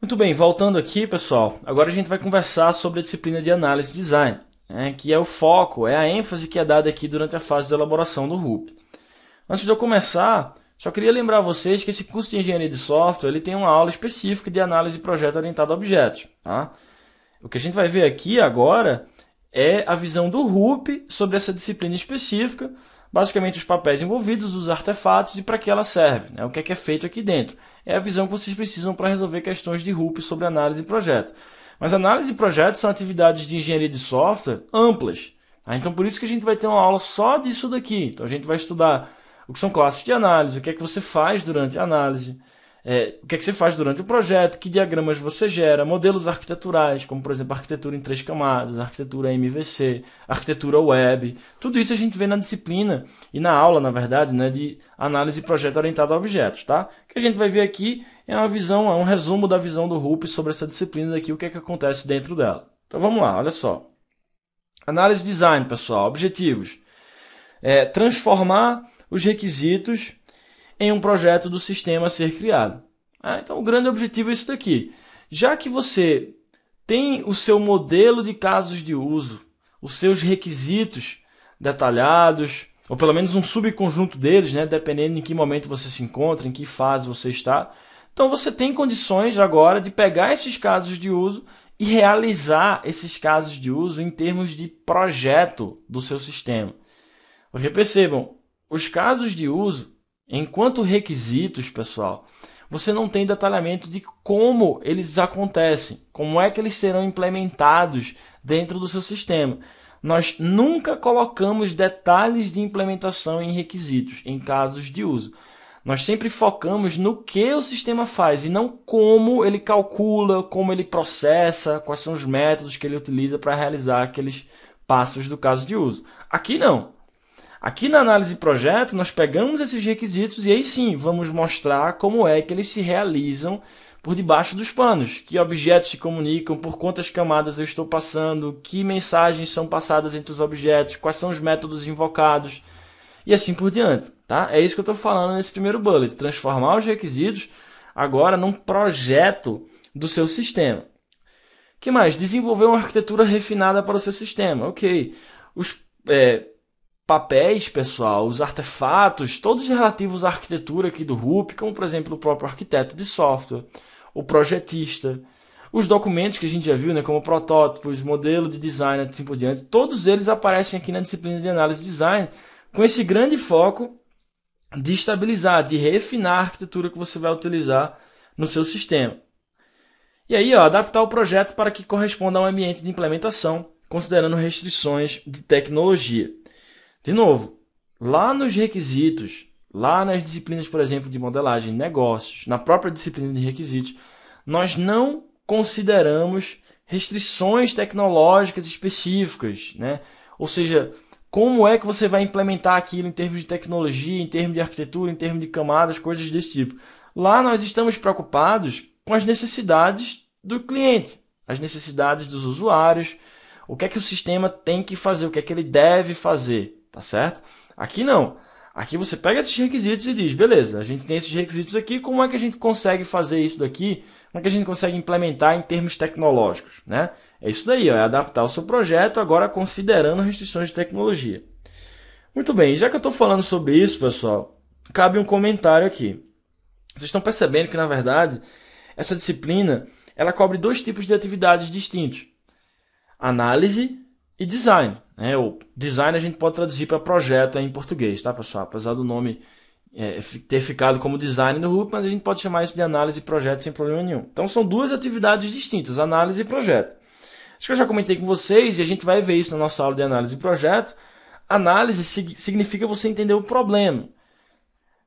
Muito bem, voltando aqui, pessoal. Agora a gente vai conversar sobre a disciplina de análise e design, né, que é o foco, é a ênfase que é dada aqui durante a fase de elaboração do RUP. Antes de eu começar, só queria lembrar vocês que esse curso de engenharia de software ele tem uma aula específica de análise de projeto orientado a objetos. Tá? O que a gente vai ver aqui agora é a visão do RUP sobre essa disciplina específica basicamente os papéis envolvidos, os artefatos e para que ela serve, né? o que é, que é feito aqui dentro. É a visão que vocês precisam para resolver questões de RUP sobre análise e projeto. Mas análise e projeto são atividades de engenharia de software amplas. Tá? Então por isso que a gente vai ter uma aula só disso daqui. Então a gente vai estudar o que são classes de análise, o que é que você faz durante a análise, é, o que, é que você faz durante o projeto, que diagramas você gera, modelos arquiteturais, como por exemplo arquitetura em três camadas, arquitetura MVC, arquitetura web. Tudo isso a gente vê na disciplina e na aula, na verdade, né, de análise e projeto orientado a objetos. Tá? O que a gente vai ver aqui é uma visão, é um resumo da visão do RUP sobre essa disciplina aqui, o que é que acontece dentro dela. Então vamos lá, olha só. Análise design, pessoal, objetivos. É, transformar os requisitos em um projeto do sistema a ser criado. Ah, então, o grande objetivo é isso daqui. Já que você tem o seu modelo de casos de uso, os seus requisitos detalhados, ou pelo menos um subconjunto deles, né, dependendo em que momento você se encontra, em que fase você está. Então você tem condições agora de pegar esses casos de uso e realizar esses casos de uso em termos de projeto do seu sistema. Porque percebam, os casos de uso Enquanto requisitos, pessoal, você não tem detalhamento de como eles acontecem, como é que eles serão implementados dentro do seu sistema. Nós nunca colocamos detalhes de implementação em requisitos, em casos de uso. Nós sempre focamos no que o sistema faz e não como ele calcula, como ele processa, quais são os métodos que ele utiliza para realizar aqueles passos do caso de uso. Aqui não. Aqui na análise projeto, nós pegamos esses requisitos e aí sim vamos mostrar como é que eles se realizam por debaixo dos panos, que objetos se comunicam, por quantas camadas eu estou passando, que mensagens são passadas entre os objetos, quais são os métodos invocados e assim por diante, tá? É isso que eu estou falando nesse primeiro bullet, transformar os requisitos agora num projeto do seu sistema. Que mais? Desenvolver uma arquitetura refinada para o seu sistema. Ok, os é, papéis, pessoal, os artefatos, todos relativos à arquitetura aqui do RUP, como por exemplo o próprio arquiteto de software, o projetista, os documentos que a gente já viu, né, como protótipos, modelo de design, assim por diante, todos eles aparecem aqui na disciplina de análise de design, com esse grande foco de estabilizar, de refinar a arquitetura que você vai utilizar no seu sistema. E aí, ó, adaptar o projeto para que corresponda ao ambiente de implementação, considerando restrições de tecnologia. De novo, lá nos requisitos, lá nas disciplinas, por exemplo, de modelagem, negócios, na própria disciplina de requisitos, nós não consideramos restrições tecnológicas específicas, né? Ou seja, como é que você vai implementar aquilo em termos de tecnologia, em termos de arquitetura, em termos de camadas, coisas desse tipo. Lá nós estamos preocupados com as necessidades do cliente, as necessidades dos usuários, o que é que o sistema tem que fazer, o que é que ele deve fazer tá certo? Aqui não. Aqui você pega esses requisitos e diz, beleza, a gente tem esses requisitos aqui, como é que a gente consegue fazer isso daqui? Como é que a gente consegue implementar em termos tecnológicos, né? É isso daí, ó, é adaptar o seu projeto agora considerando restrições de tecnologia. Muito bem, já que eu estou falando sobre isso, pessoal, cabe um comentário aqui. Vocês estão percebendo que, na verdade, essa disciplina ela cobre dois tipos de atividades distintos: análise e design. Né? O design a gente pode traduzir para projeto em português, tá, pessoal? Apesar do nome é, ter ficado como design no Ruby, mas a gente pode chamar isso de análise e projeto sem problema nenhum. Então são duas atividades distintas, análise e projeto. Acho que eu já comentei com vocês e a gente vai ver isso na nossa aula de análise e projeto. Análise significa você entender o problema.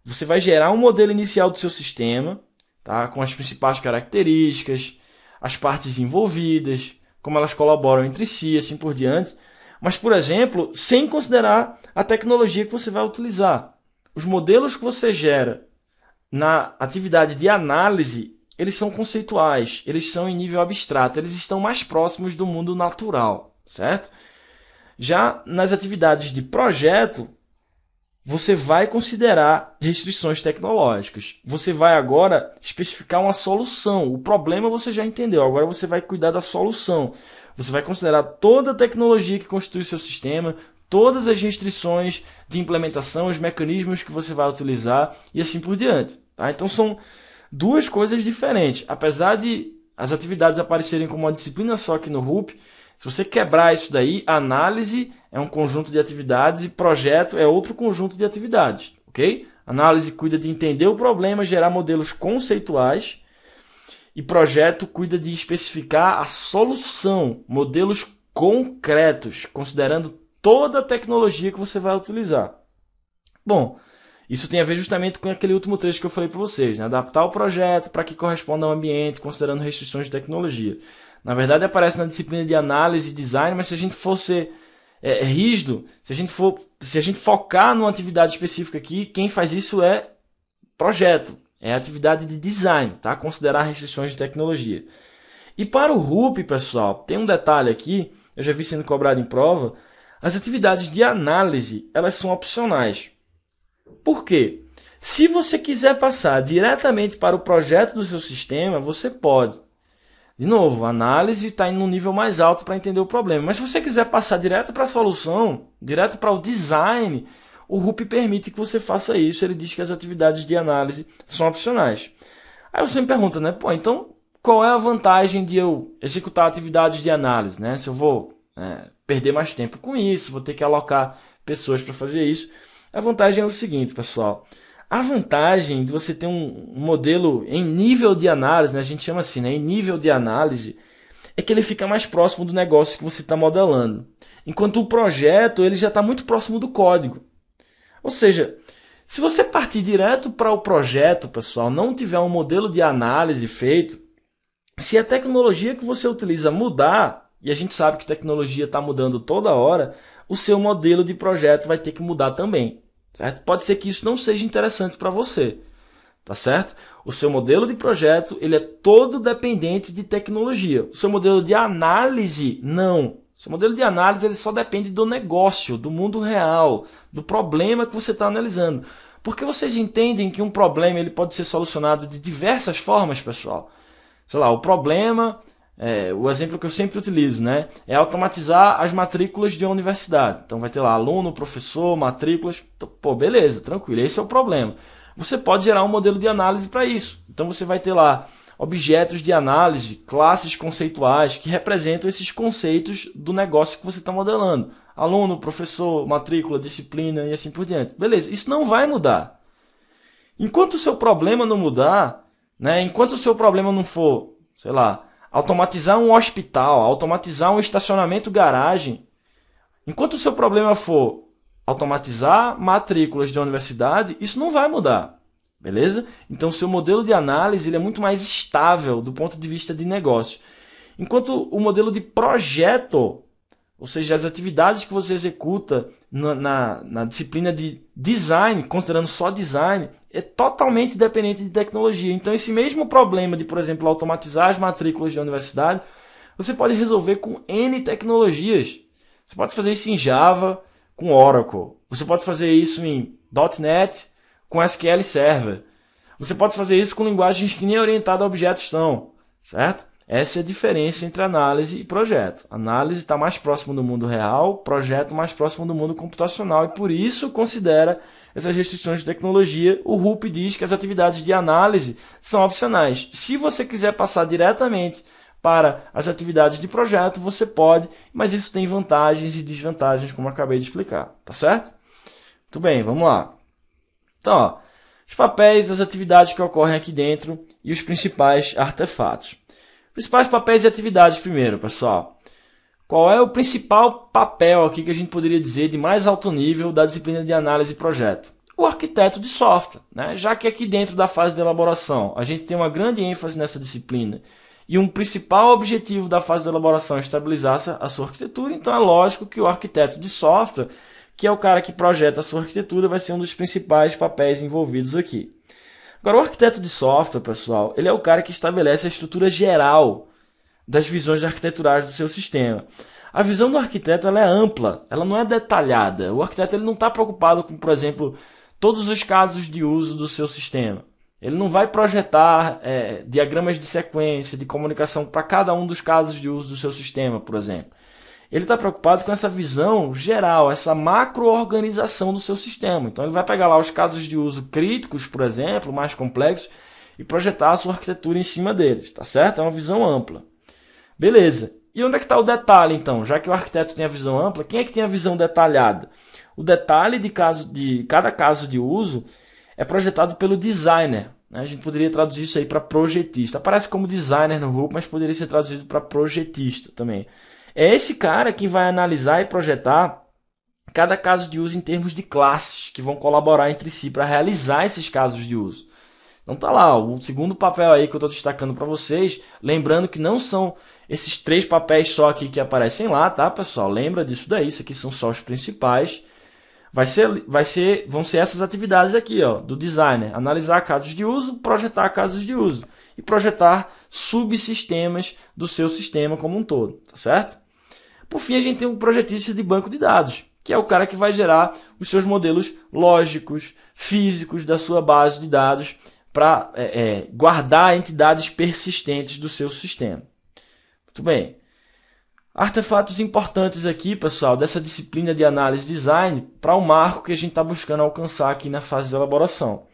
Você vai gerar um modelo inicial do seu sistema, tá? com as principais características, as partes envolvidas, como elas colaboram entre si, assim por diante. Mas, por exemplo, sem considerar a tecnologia que você vai utilizar. Os modelos que você gera na atividade de análise, eles são conceituais, eles são em nível abstrato, eles estão mais próximos do mundo natural, certo? Já nas atividades de projeto, você vai considerar restrições tecnológicas. Você vai agora especificar uma solução. O problema você já entendeu, agora você vai cuidar da solução. Você vai considerar toda a tecnologia que constitui o seu sistema, todas as restrições de implementação, os mecanismos que você vai utilizar e assim por diante. Tá? Então são duas coisas diferentes. Apesar de as atividades aparecerem como uma disciplina só aqui no RUP, se você quebrar isso daí, análise é um conjunto de atividades e projeto é outro conjunto de atividades, ok? Análise cuida de entender o problema, gerar modelos conceituais e projeto cuida de especificar a solução, modelos concretos, considerando toda a tecnologia que você vai utilizar. Bom, isso tem a ver justamente com aquele último trecho que eu falei para vocês, né? adaptar o projeto para que corresponda ao ambiente, considerando restrições de tecnologia. Na verdade, aparece na disciplina de análise e design, mas se a gente for é, rígido, se a gente for, se a gente focar numa atividade específica aqui, quem faz isso é projeto, é atividade de design, tá? Considerar restrições de tecnologia. E para o RUP, pessoal, tem um detalhe aqui, eu já vi sendo cobrado em prova, as atividades de análise, elas são opcionais. Por quê? Se você quiser passar diretamente para o projeto do seu sistema, você pode. De novo, análise está indo um nível mais alto para entender o problema. Mas se você quiser passar direto para a solução, direto para o design, o RUP permite que você faça isso. Ele diz que as atividades de análise são opcionais. Aí você me pergunta, né? Pô, então qual é a vantagem de eu executar atividades de análise, né? Se eu vou é, perder mais tempo com isso, vou ter que alocar pessoas para fazer isso. A vantagem é o seguinte, pessoal. A vantagem de você ter um modelo em nível de análise, né? a gente chama assim, né? em nível de análise, é que ele fica mais próximo do negócio que você está modelando. Enquanto o projeto ele já está muito próximo do código. Ou seja, se você partir direto para o projeto, pessoal, não tiver um modelo de análise feito, se a tecnologia que você utiliza mudar, e a gente sabe que tecnologia está mudando toda hora, o seu modelo de projeto vai ter que mudar também certo? Pode ser que isso não seja interessante para você, tá certo? O seu modelo de projeto, ele é todo dependente de tecnologia. O seu modelo de análise, não. O seu modelo de análise, ele só depende do negócio, do mundo real, do problema que você está analisando. Porque vocês entendem que um problema ele pode ser solucionado de diversas formas, pessoal. Sei lá, o problema é, o exemplo que eu sempre utilizo, né? É automatizar as matrículas de uma universidade. Então vai ter lá aluno, professor, matrículas. Então, pô, beleza, tranquilo. Esse é o problema. Você pode gerar um modelo de análise para isso. Então você vai ter lá objetos de análise, classes conceituais que representam esses conceitos do negócio que você está modelando. Aluno, professor, matrícula, disciplina e assim por diante. Beleza, isso não vai mudar. Enquanto o seu problema não mudar, né? Enquanto o seu problema não for, sei lá, automatizar um hospital, automatizar um estacionamento garagem. Enquanto o seu problema for automatizar matrículas de universidade, isso não vai mudar. Beleza? Então, seu modelo de análise ele é muito mais estável do ponto de vista de negócio. Enquanto o modelo de projeto, ou seja, as atividades que você executa na, na, na disciplina de design, considerando só design, é totalmente dependente de tecnologia. Então, esse mesmo problema de, por exemplo, automatizar as matrículas de universidade, você pode resolver com N tecnologias. Você pode fazer isso em Java com Oracle. Você pode fazer isso em .NET com SQL Server. Você pode fazer isso com linguagens que nem orientada a objetos estão, certo? Essa é a diferença entre análise e projeto. Análise está mais próximo do mundo real, projeto mais próximo do mundo computacional e por isso considera essas restrições de tecnologia. O RUP diz que as atividades de análise são opcionais. Se você quiser passar diretamente para as atividades de projeto, você pode, mas isso tem vantagens e desvantagens, como acabei de explicar, tá certo? Muito bem, vamos lá. Então, ó, os papéis, as atividades que ocorrem aqui dentro e os principais artefatos. Principais papéis e atividades primeiro, pessoal. Qual é o principal papel aqui que a gente poderia dizer de mais alto nível da disciplina de análise e projeto? O arquiteto de software, né? já que aqui dentro da fase de elaboração a gente tem uma grande ênfase nessa disciplina e um principal objetivo da fase de elaboração é estabilizar a sua arquitetura, então é lógico que o arquiteto de software, que é o cara que projeta a sua arquitetura, vai ser um dos principais papéis envolvidos aqui. Agora, o arquiteto de software, pessoal, ele é o cara que estabelece a estrutura geral das visões arquiteturais do seu sistema. A visão do arquiteto ela é ampla, ela não é detalhada. O arquiteto ele não está preocupado com, por exemplo, todos os casos de uso do seu sistema. Ele não vai projetar é, diagramas de sequência, de comunicação para cada um dos casos de uso do seu sistema, por exemplo ele está preocupado com essa visão geral, essa macro-organização do seu sistema. Então, ele vai pegar lá os casos de uso críticos, por exemplo, mais complexos, e projetar a sua arquitetura em cima deles, tá certo? É uma visão ampla. Beleza. E onde é que está o detalhe, então? Já que o arquiteto tem a visão ampla, quem é que tem a visão detalhada? O detalhe de, caso, de cada caso de uso é projetado pelo designer. Né? A gente poderia traduzir isso aí para projetista. Aparece como designer no RUP, mas poderia ser traduzido para projetista também. É esse cara que vai analisar e projetar cada caso de uso em termos de classes que vão colaborar entre si para realizar esses casos de uso. Então tá lá, o segundo papel aí que eu estou destacando para vocês, lembrando que não são esses três papéis só aqui que aparecem lá, tá, pessoal? Lembra disso daí, isso aqui são só os principais. Vai ser, vai ser, vão ser essas atividades aqui, ó, do designer: analisar casos de uso, projetar casos de uso e projetar subsistemas do seu sistema como um todo, tá certo? Por fim, a gente tem um projetista de banco de dados, que é o cara que vai gerar os seus modelos lógicos, físicos da sua base de dados para é, é, guardar entidades persistentes do seu sistema. Muito bem. Artefatos importantes aqui, pessoal, dessa disciplina de análise design para o marco que a gente está buscando alcançar aqui na fase de elaboração.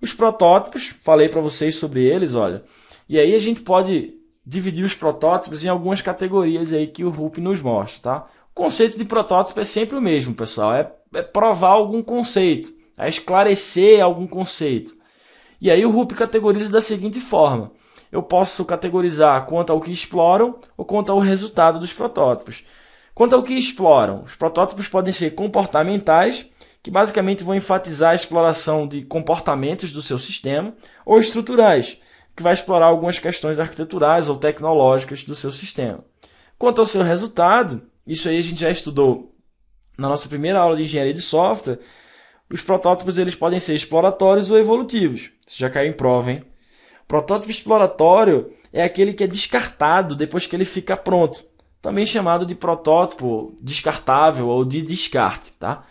Os protótipos, falei para vocês sobre eles, olha. E aí a gente pode dividir os protótipos em algumas categorias aí que o RUP nos mostra, tá? O conceito de protótipo é sempre o mesmo, pessoal. É, é provar algum conceito, é esclarecer algum conceito. E aí o RUP categoriza da seguinte forma. Eu posso categorizar quanto ao que exploram ou quanto ao resultado dos protótipos. Quanto ao que exploram, os protótipos podem ser comportamentais, que basicamente vão enfatizar a exploração de comportamentos do seu sistema, ou estruturais, que vai explorar algumas questões arquiteturais ou tecnológicas do seu sistema. Quanto ao seu resultado, isso aí a gente já estudou na nossa primeira aula de engenharia de software, os protótipos eles podem ser exploratórios ou evolutivos. Isso já caiu em prova, hein? Protótipo exploratório é aquele que é descartado depois que ele fica pronto, também chamado de protótipo descartável ou de descarte, tá?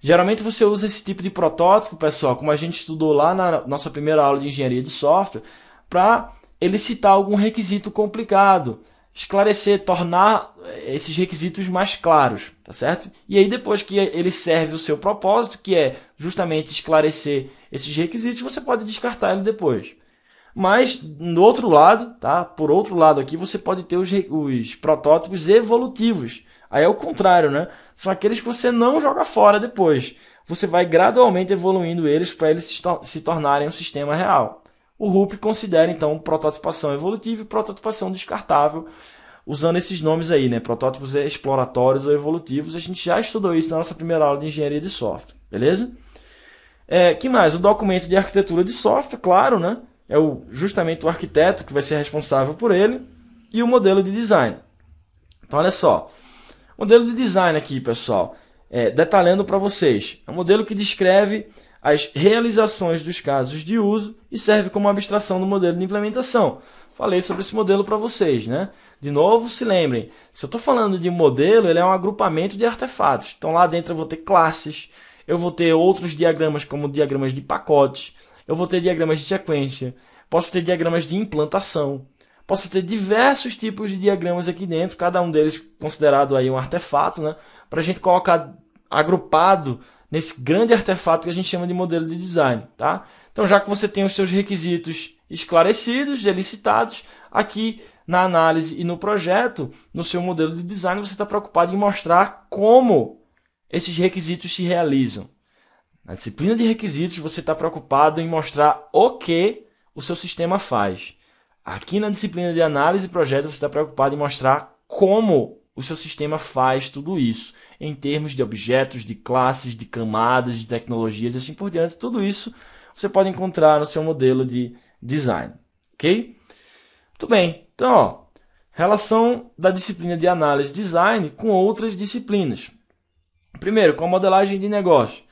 Geralmente você usa esse tipo de protótipo, pessoal, como a gente estudou lá na nossa primeira aula de engenharia de software, para ele citar algum requisito complicado, esclarecer, tornar eh, esses requisitos mais claros, tá certo? E aí depois que ele serve o seu propósito, que é justamente esclarecer esses requisitos, você pode descartar ele depois. Mas no outro lado, tá? Por outro lado aqui você pode ter os, os protótipos evolutivos. Aí é o contrário, né? São aqueles que você não joga fora depois. Você vai gradualmente evoluindo eles para eles se, se tornarem um sistema real. O RUP considera então prototipação evolutiva e prototipação descartável, usando esses nomes aí, né? Protótipos exploratórios ou evolutivos. A gente já estudou isso na nossa primeira aula de engenharia de software, beleza? É, que mais? O documento de arquitetura de software, claro, né? É o, justamente o arquiteto que vai ser responsável por ele. E o modelo de design. Então, olha só. Modelo de design aqui, pessoal. É, detalhando para vocês. É um modelo que descreve as realizações dos casos de uso e serve como abstração do modelo de implementação. Falei sobre esse modelo para vocês, né? De novo, se lembrem, se eu estou falando de modelo, ele é um agrupamento de artefatos. Então lá dentro eu vou ter classes, eu vou ter outros diagramas como diagramas de pacotes, eu vou ter diagramas de sequência, posso ter diagramas de implantação, posso ter diversos tipos de diagramas aqui dentro, cada um deles considerado aí um artefato, né? Para a gente colocar agrupado nesse grande artefato que a gente chama de modelo de design, tá? Então, já que você tem os seus requisitos esclarecidos, delicitados, aqui na análise e no projeto, no seu modelo de design, você está preocupado em mostrar como esses requisitos se realizam. Na disciplina de requisitos, você está preocupado em mostrar o que o seu sistema faz. Aqui na disciplina de análise e projeto, você está preocupado em mostrar como o seu sistema faz tudo isso, em termos de objetos, de classes, de camadas, de tecnologias e assim por diante. Tudo isso você pode encontrar no seu modelo de design, ok? Tudo bem. Então, ó, relação da disciplina de análise design com outras disciplinas. Primeiro, com a modelagem de negócio.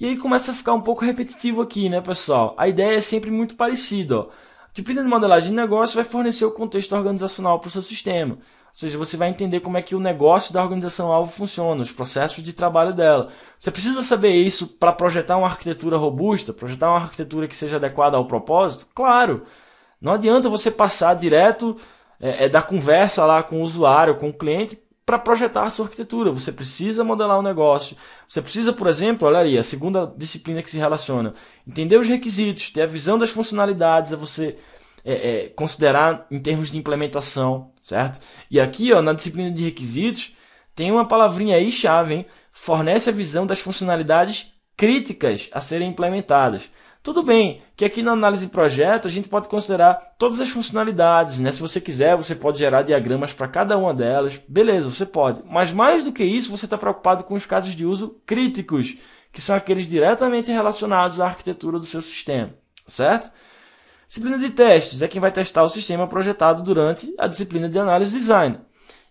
E aí começa a ficar um pouco repetitivo aqui, né, pessoal? A ideia é sempre muito parecida, ó. A disciplina de modelagem de negócio vai fornecer o contexto organizacional para o seu sistema. Ou seja, você vai entender como é que o negócio da organização alvo funciona, os processos de trabalho dela. Você precisa saber isso para projetar uma arquitetura robusta, projetar uma arquitetura que seja adequada ao propósito? Claro. Não adianta você passar direto é, é da conversa lá com o usuário, com o cliente, para projetar a sua arquitetura. Você precisa modelar o um negócio. Você precisa, por exemplo, olha aí, a segunda disciplina que se relaciona. Entender os requisitos, ter a visão das funcionalidades, a você é, é, considerar em termos de implementação certo? E aqui, ó, na disciplina de requisitos, tem uma palavrinha aí chave, hein? Fornece a visão das funcionalidades críticas a serem implementadas. Tudo bem que aqui na análise de projeto a gente pode considerar todas as funcionalidades, né? Se você quiser, você pode gerar diagramas para cada uma delas. Beleza, você pode. Mas mais do que isso, você está preocupado com os casos de uso críticos, que são aqueles diretamente relacionados à arquitetura do seu sistema, certo? Disciplina de testes é quem vai testar o sistema projetado durante a disciplina de análise e design.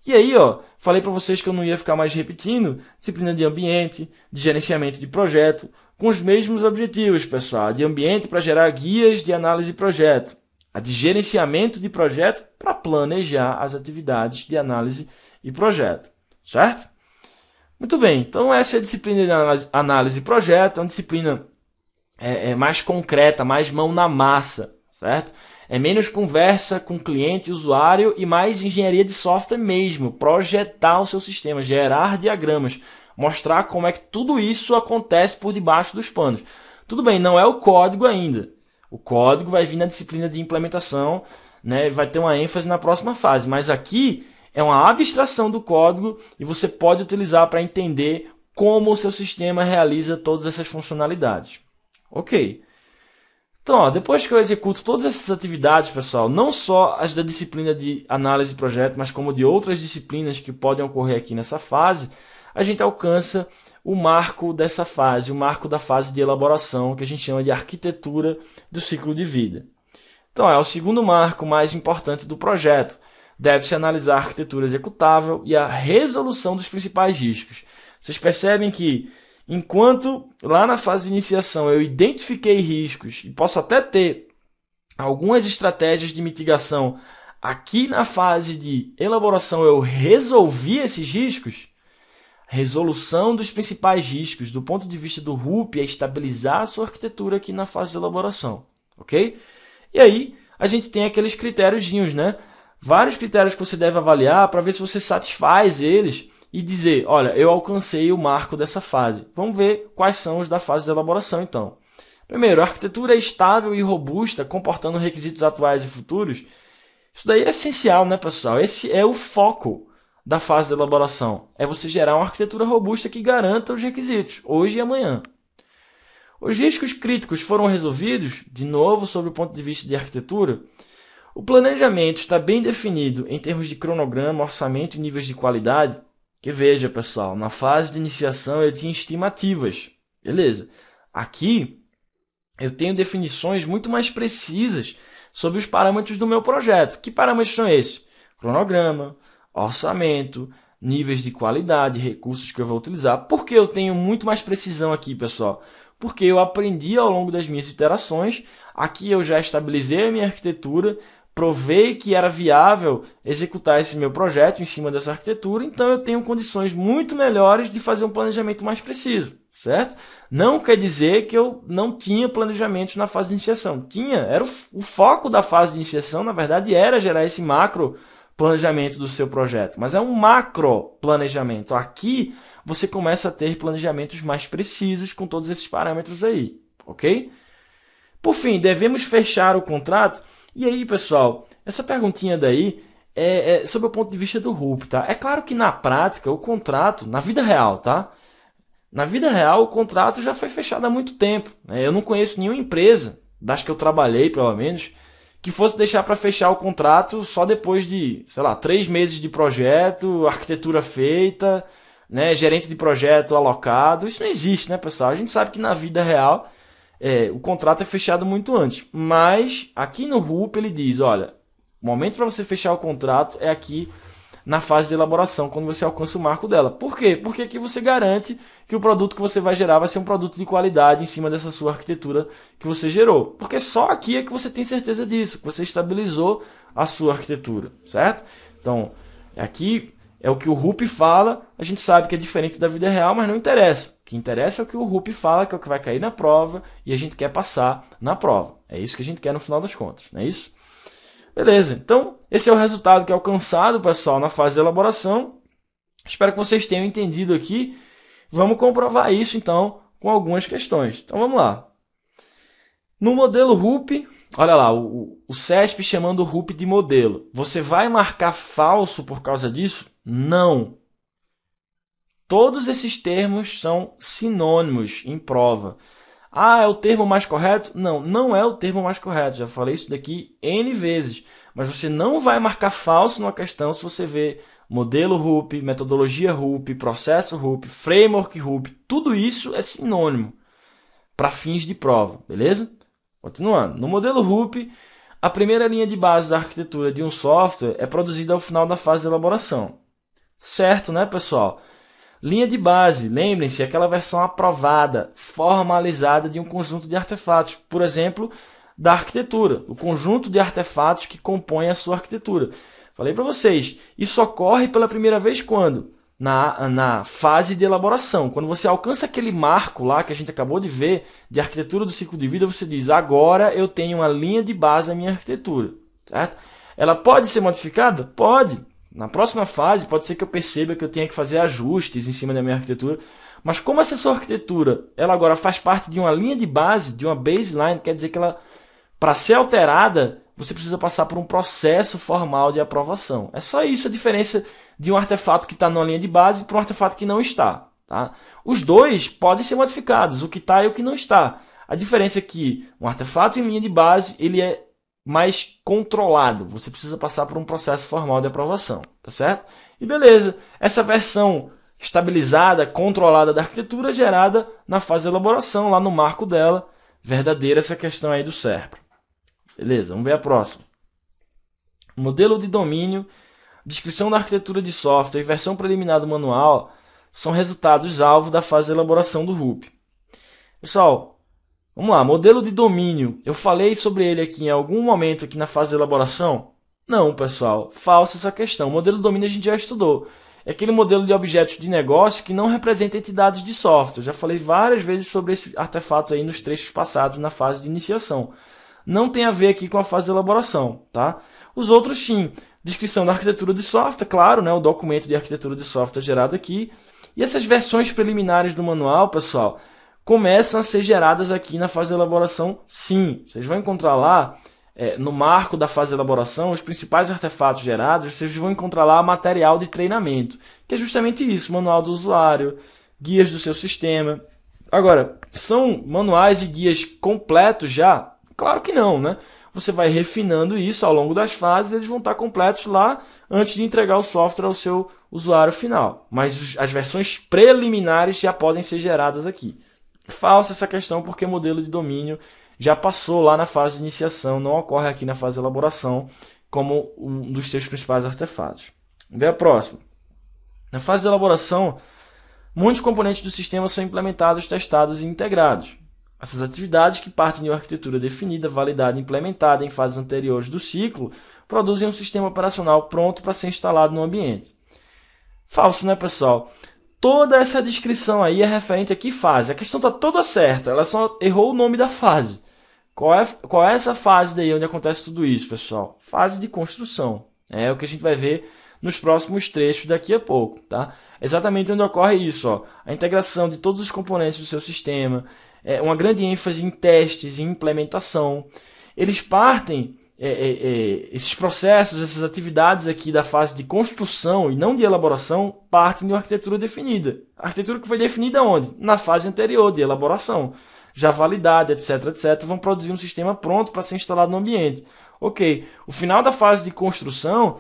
E aí, ó, falei para vocês que eu não ia ficar mais repetindo disciplina de ambiente, de gerenciamento de projeto, com os mesmos objetivos, pessoal. de ambiente para gerar guias de análise e projeto, a de gerenciamento de projeto para planejar as atividades de análise e projeto, certo? Muito bem, então essa é a disciplina de análise, análise e projeto, é uma disciplina é, é mais concreta, mais mão na massa certo? É menos conversa com cliente e usuário e mais engenharia de software mesmo, projetar o seu sistema, gerar diagramas, mostrar como é que tudo isso acontece por debaixo dos panos. Tudo bem, não é o código ainda. O código vai vir na disciplina de implementação, né? Vai ter uma ênfase na próxima fase, mas aqui é uma abstração do código e você pode utilizar para entender como o seu sistema realiza todas essas funcionalidades. OK. Então, ó, depois que eu executo todas essas atividades, pessoal, não só as da disciplina de análise de projeto, mas como de outras disciplinas que podem ocorrer aqui nessa fase, a gente alcança o marco dessa fase, o marco da fase de elaboração, que a gente chama de arquitetura do ciclo de vida. Então, é o segundo marco mais importante do projeto. Deve-se analisar a arquitetura executável e a resolução dos principais riscos. Vocês percebem que Enquanto lá na fase de iniciação eu identifiquei riscos e posso até ter algumas estratégias de mitigação, aqui na fase de elaboração eu resolvi esses riscos. Resolução dos principais riscos do ponto de vista do RUP é estabilizar a sua arquitetura aqui na fase de elaboração, ok? E aí a gente tem aqueles critérios, né? Vários critérios que você deve avaliar para ver se você satisfaz eles e dizer, olha, eu alcancei o marco dessa fase. Vamos ver quais são os da fase de elaboração então. Primeiro, a arquitetura é estável e robusta, comportando requisitos atuais e futuros. Isso daí é essencial, né, pessoal? Esse é o foco da fase de elaboração. É você gerar uma arquitetura robusta que garanta os requisitos, hoje e amanhã. Os riscos críticos foram resolvidos, de novo, sobre o ponto de vista de arquitetura. O planejamento está bem definido em termos de cronograma, orçamento e níveis de qualidade. Que veja, pessoal, na fase de iniciação eu tinha estimativas. Beleza. Aqui eu tenho definições muito mais precisas sobre os parâmetros do meu projeto. Que parâmetros são esses? Cronograma, orçamento, níveis de qualidade, recursos que eu vou utilizar. Por que eu tenho muito mais precisão aqui, pessoal? Porque eu aprendi ao longo das minhas iterações. Aqui eu já estabilizei a minha arquitetura, provei que era viável executar esse meu projeto em cima dessa arquitetura, então eu tenho condições muito melhores de fazer um planejamento mais preciso, certo? Não quer dizer que eu não tinha planejamentos na fase de iniciação. Tinha, era o, o foco da fase de iniciação, na verdade, era gerar esse macro planejamento do seu projeto, mas é um macro planejamento. Aqui você começa a ter planejamentos mais precisos com todos esses parâmetros aí, ok? Por fim, devemos fechar o contrato e aí, pessoal, essa perguntinha daí é, é sobre o ponto de vista do RUP, tá? É claro que na prática, o contrato, na vida real, tá? Na vida real, o contrato já foi fechado há muito tempo. Né? Eu não conheço nenhuma empresa, das que eu trabalhei, pelo menos, que fosse deixar para fechar o contrato só depois de, sei lá, três meses de projeto, arquitetura feita, né, gerente de projeto alocado. Isso não existe, né, pessoal? A gente sabe que na vida real é, o contrato é fechado muito antes. Mas aqui no RUP ele diz: olha, o momento para você fechar o contrato é aqui na fase de elaboração, quando você alcança o marco dela. Por quê? Porque aqui você garante que o produto que você vai gerar vai ser um produto de qualidade em cima dessa sua arquitetura que você gerou. Porque só aqui é que você tem certeza disso, que você estabilizou a sua arquitetura, certo? Então, é aqui é o que o Rupi fala, a gente sabe que é diferente da vida real, mas não interessa. O que interessa é o que o Rupi fala, que é o que vai cair na prova, e a gente quer passar na prova. É isso que a gente quer no final das contas, não é isso? Beleza, então esse é o resultado que é alcançado, pessoal, na fase de elaboração. Espero que vocês tenham entendido aqui. Vamos comprovar isso, então, com algumas questões. Então vamos lá. No modelo RUP, olha lá, o, o CESP chamando o RUP de modelo. Você vai marcar falso por causa disso? não. Todos esses termos são sinônimos em prova. Ah, é o termo mais correto? Não, não é o termo mais correto. Já falei isso daqui N vezes. Mas você não vai marcar falso numa questão se você vê modelo RUP, metodologia RUP, processo RUP, framework RUP. Tudo isso é sinônimo para fins de prova, beleza? Continuando. No modelo RUP, a primeira linha de base da arquitetura de um software é produzida ao final da fase de elaboração. Certo, né, pessoal? Linha de base, lembrem-se, é aquela versão aprovada, formalizada de um conjunto de artefatos, por exemplo, da arquitetura, o conjunto de artefatos que compõe a sua arquitetura. Falei para vocês, isso ocorre pela primeira vez quando? Na, na fase de elaboração. Quando você alcança aquele marco lá que a gente acabou de ver, de arquitetura do ciclo de vida, você diz: agora eu tenho uma linha de base à minha arquitetura. Certo? Ela pode ser modificada? Pode. Na próxima fase, pode ser que eu perceba que eu tenha que fazer ajustes em cima da minha arquitetura, mas como essa sua arquitetura, ela agora faz parte de uma linha de base, de uma baseline, quer dizer que ela para ser alterada, você precisa passar por um processo formal de aprovação. É só isso a diferença de um artefato que está numa linha de base para um artefato que não está. Tá? Os dois podem ser modificados, o que está e o que não está. A diferença é que um artefato em linha de base ele é mais controlado. Você precisa passar por um processo formal de aprovação, tá certo? E beleza, essa versão estabilizada, controlada da arquitetura é gerada na fase de elaboração, lá no marco dela, verdadeira essa questão aí do SERPRO. Beleza, vamos ver a próxima. Modelo de domínio, descrição da arquitetura de software e versão preliminar do manual são resultados alvo da fase de elaboração do RUP. Pessoal, Vamos lá, modelo de domínio. Eu falei sobre ele aqui em algum momento aqui na fase de elaboração? Não, pessoal, falsa essa questão. O modelo de domínio a gente já estudou. É aquele modelo de objetos de negócio que não representa entidades de software. Já falei várias vezes sobre esse artefato aí nos trechos passados na fase de iniciação. Não tem a ver aqui com a fase de elaboração, tá? Os outros sim. Descrição da arquitetura de software, claro, né? O documento de arquitetura de software gerado aqui. E essas versões preliminares do manual, pessoal, começam a ser geradas aqui na fase de elaboração, sim. Vocês vão encontrar lá, é, no marco da fase de elaboração, os principais artefatos gerados, vocês vão encontrar lá material de treinamento, que é justamente isso, manual do usuário, guias do seu sistema. Agora, são manuais e guias completos já? Claro que não, né? Você vai refinando isso ao longo das fases, eles vão estar completos lá antes de entregar o software ao seu usuário final. Mas as versões preliminares já podem ser geradas aqui falsa essa questão porque o modelo de domínio já passou lá na fase de iniciação, não ocorre aqui na fase de elaboração como um dos seus principais artefatos. Vê a próxima. Na fase de elaboração, muitos componentes do sistema são implementados, testados e integrados. Essas atividades que partem de uma arquitetura definida, validada e implementada em fases anteriores do ciclo, produzem um sistema operacional pronto para ser instalado no ambiente. Falso, né, pessoal? toda essa descrição aí é referente a que fase. A questão tá toda certa, ela só errou o nome da fase. Qual é, qual é essa fase daí onde acontece tudo isso, pessoal? Fase de construção. É o que a gente vai ver nos próximos trechos daqui a pouco, tá? Exatamente onde ocorre isso, ó. A integração de todos os componentes do seu sistema, é, uma grande ênfase em testes e implementação. Eles partem é, é, é, esses processos, essas atividades aqui da fase de construção e não de elaboração partem de uma arquitetura definida. arquitetura que foi definida onde? Na fase anterior de elaboração. Já validada, etc, etc, vão produzir um sistema pronto para ser instalado no ambiente. Ok, o final da fase de construção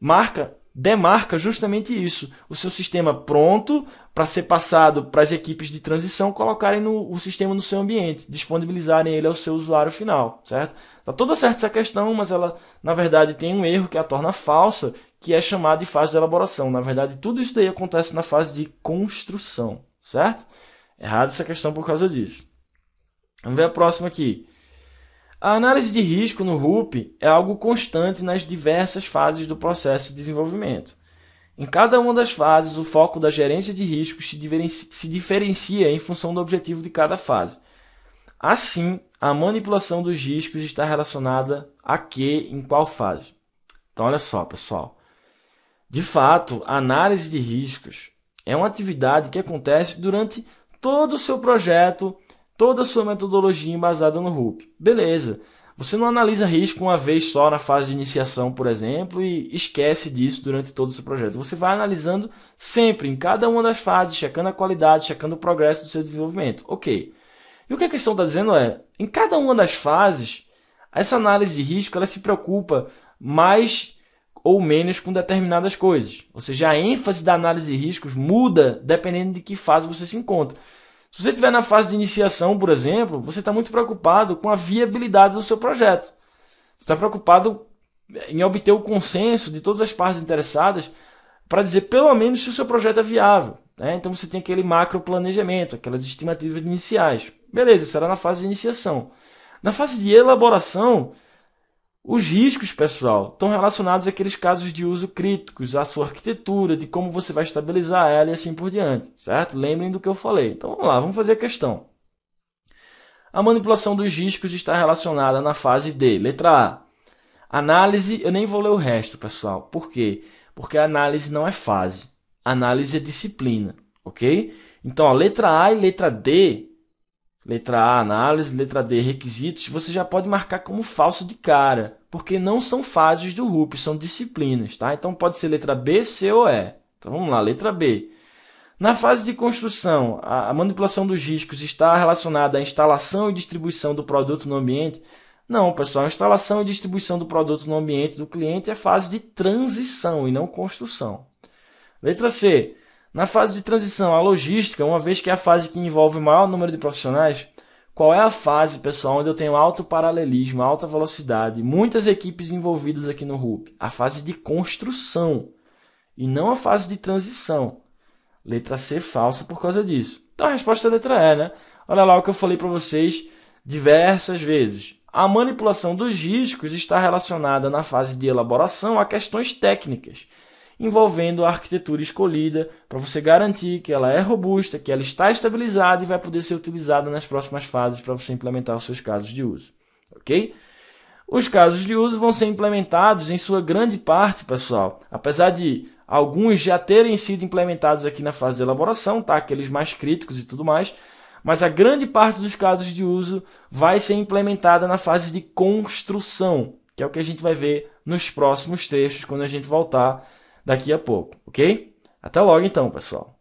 marca demarca justamente isso. O seu sistema pronto para ser passado para as equipes de transição colocarem no, o sistema no seu ambiente, disponibilizarem ele ao seu usuário final, certo? Tá toda certa essa questão, mas ela, na verdade, tem um erro que a torna falsa, que é chamada de fase de elaboração. Na verdade, tudo isso daí acontece na fase de construção, certo? Errado essa questão por causa disso. Vamos ver a próxima aqui. A análise de risco no RUP é algo constante nas diversas fases do processo de desenvolvimento. Em cada uma das fases, o foco da gerência de riscos se diferencia em função do objetivo de cada fase. Assim, a manipulação dos riscos está relacionada a que em qual fase. Então, olha só, pessoal. De fato, a análise de riscos é uma atividade que acontece durante todo o seu projeto toda a sua metodologia embasada no RUP. Beleza. Você não analisa risco uma vez só na fase de iniciação, por exemplo, e esquece disso durante todo o seu projeto. Você vai analisando sempre, em cada uma das fases, checando a qualidade, checando o progresso do seu desenvolvimento. Ok. E o que a questão está dizendo é, em cada uma das fases, essa análise de risco ela se preocupa mais ou menos com determinadas coisas. Ou seja, a ênfase da análise de riscos muda dependendo de que fase você se encontra. Se você estiver na fase de iniciação, por exemplo, você está muito preocupado com a viabilidade do seu projeto. Você está preocupado em obter o consenso de todas as partes interessadas para dizer pelo menos se o seu projeto é viável. Né? Então você tem aquele macro planejamento, aquelas estimativas iniciais. Beleza, isso era na fase de iniciação. Na fase de elaboração, os riscos, pessoal, estão relacionados àqueles casos de uso críticos, à sua arquitetura, de como você vai estabilizar ela e assim por diante, certo? Lembrem do que eu falei. Então vamos lá, vamos fazer a questão. A manipulação dos riscos está relacionada na fase D. Letra A. Análise, eu nem vou ler o resto, pessoal. Por quê? Porque a análise não é fase. A análise é disciplina, ok? Então, a letra A e letra D, letra A, análise, letra D, requisitos, você já pode marcar como falso de cara porque não são fases do RUP, são disciplinas, tá? Então pode ser letra B, C ou E. Então vamos lá, letra B. Na fase de construção, a manipulação dos riscos está relacionada à instalação e distribuição do produto no ambiente? Não, pessoal, a instalação e distribuição do produto no ambiente do cliente é fase de transição e não construção. Letra C. Na fase de transição, a logística, uma vez que é a fase que envolve o maior número de profissionais, qual é a fase, pessoal, onde eu tenho alto paralelismo, alta velocidade, muitas equipes envolvidas aqui no RUP? A fase de construção e não a fase de transição. Letra C falsa por causa disso. Então a resposta é a letra E, né? Olha lá o que eu falei para vocês diversas vezes. A manipulação dos riscos está relacionada na fase de elaboração a questões técnicas envolvendo a arquitetura escolhida para você garantir que ela é robusta, que ela está estabilizada e vai poder ser utilizada nas próximas fases para você implementar os seus casos de uso, ok? Os casos de uso vão ser implementados em sua grande parte, pessoal, apesar de alguns já terem sido implementados aqui na fase de elaboração, tá? Aqueles mais críticos e tudo mais, mas a grande parte dos casos de uso vai ser implementada na fase de construção, que é o que a gente vai ver nos próximos trechos quando a gente voltar daqui a pouco, ok? Até logo então, pessoal.